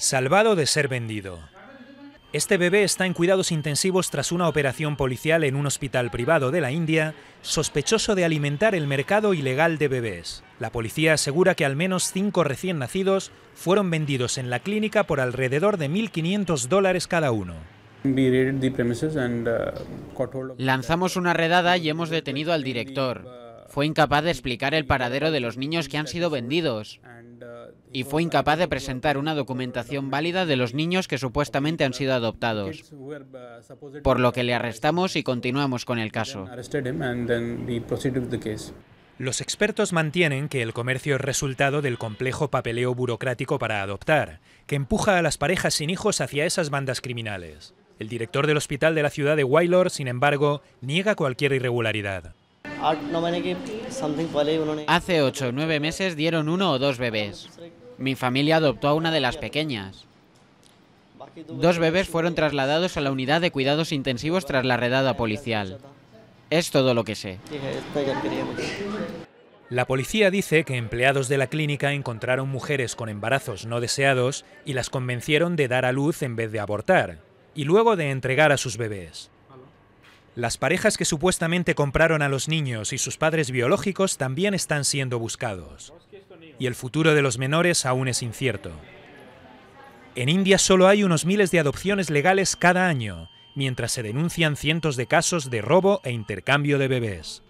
salvado de ser vendido. Este bebé está en cuidados intensivos tras una operación policial en un hospital privado de la India, sospechoso de alimentar el mercado ilegal de bebés. La policía asegura que al menos cinco recién nacidos fueron vendidos en la clínica por alrededor de 1.500 dólares cada uno. Uh, Lanzamos una redada y hemos detenido al director. Fue incapaz de explicar el paradero de los niños que han sido vendidos. Y fue incapaz de presentar una documentación válida de los niños que supuestamente han sido adoptados. Por lo que le arrestamos y continuamos con el caso. Los expertos mantienen que el comercio es resultado del complejo papeleo burocrático para adoptar, que empuja a las parejas sin hijos hacia esas bandas criminales. El director del hospital de la ciudad de Wailor, sin embargo, niega cualquier irregularidad. Hace ocho o nueve meses dieron uno o dos bebés. Mi familia adoptó a una de las pequeñas. Dos bebés fueron trasladados a la unidad de cuidados intensivos tras la redada policial. Es todo lo que sé. Este la policía dice que empleados de la clínica encontraron mujeres con embarazos no deseados y las convencieron de dar a luz en vez de abortar, y luego de entregar a sus bebés. Las parejas que supuestamente compraron a los niños y sus padres biológicos también están siendo buscados. Y el futuro de los menores aún es incierto. En India solo hay unos miles de adopciones legales cada año, mientras se denuncian cientos de casos de robo e intercambio de bebés.